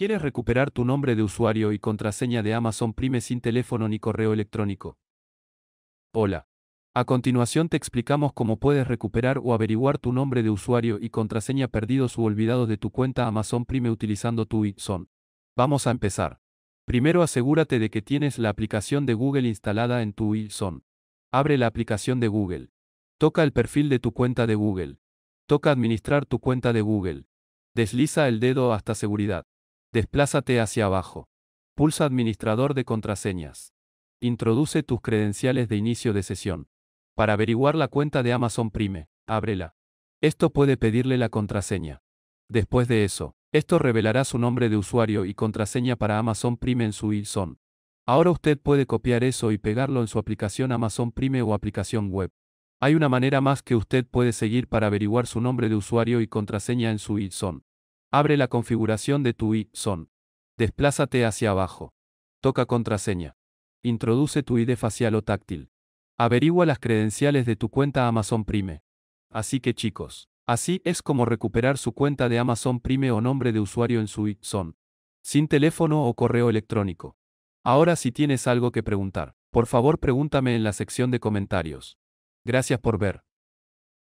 ¿Quieres recuperar tu nombre de usuario y contraseña de Amazon Prime sin teléfono ni correo electrónico? Hola. A continuación te explicamos cómo puedes recuperar o averiguar tu nombre de usuario y contraseña perdidos u olvidados de tu cuenta Amazon Prime utilizando tu e-Zone. Vamos a empezar. Primero asegúrate de que tienes la aplicación de Google instalada en tu iPhone. Abre la aplicación de Google. Toca el perfil de tu cuenta de Google. Toca administrar tu cuenta de Google. Desliza el dedo hasta seguridad. Desplázate hacia abajo. Pulsa Administrador de contraseñas. Introduce tus credenciales de inicio de sesión. Para averiguar la cuenta de Amazon Prime, ábrela. Esto puede pedirle la contraseña. Después de eso, esto revelará su nombre de usuario y contraseña para Amazon Prime en su ISON. Ahora usted puede copiar eso y pegarlo en su aplicación Amazon Prime o aplicación web. Hay una manera más que usted puede seguir para averiguar su nombre de usuario y contraseña en su ISON. Abre la configuración de tu iSon. Desplázate hacia abajo. Toca contraseña. Introduce tu ID facial o táctil. Averigua las credenciales de tu cuenta Amazon Prime. Así que chicos, así es como recuperar su cuenta de Amazon Prime o nombre de usuario en su iSon. Sin teléfono o correo electrónico. Ahora si tienes algo que preguntar, por favor pregúntame en la sección de comentarios. Gracias por ver.